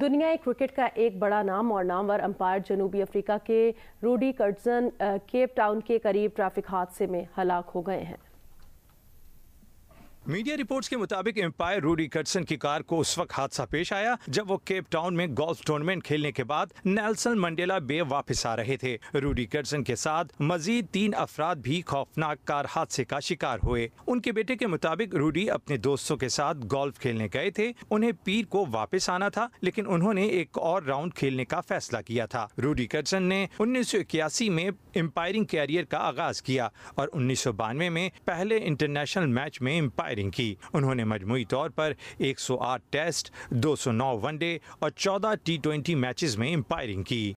दुनियाई क्रिकेट का एक बड़ा नाम और नामवर अंपायर जनूबी अफ्रीका के रूडी कर्टजन केप टाउन के करीब ट्रैफिक हादसे में हलाक हो गए हैं मीडिया रिपोर्ट्स के मुताबिक एम्पायर रूडी कटसन की कार को उस वक्त हादसा पेश आया जब वो केप टाउन में गोल्फ टूर्नामेंट खेलने के बाद नेल्सन मंडेला बे वापस आ रहे थे रूडी कटसन के साथ मजीद तीन अफराद भी खौफनाक कार हादसे का शिकार हुए उनके बेटे के मुताबिक रूडी अपने दोस्तों के साथ गोल्फ खेलने गए थे उन्हें पीर को वापस आना था लेकिन उन्होंने एक और राउंड खेलने का फैसला किया था रूडी कटसन ने उन्नीस में एम्पायरिंग कैरियर का आगाज किया और उन्नीस में पहले इंटरनेशनल मैच में एम्पायरिंग फायरिंग की उन्होंने मजमू तौर पर 108 टेस्ट 209 वनडे और 14 टी ट्वेंटी मैचेस में एम्पायरिंग की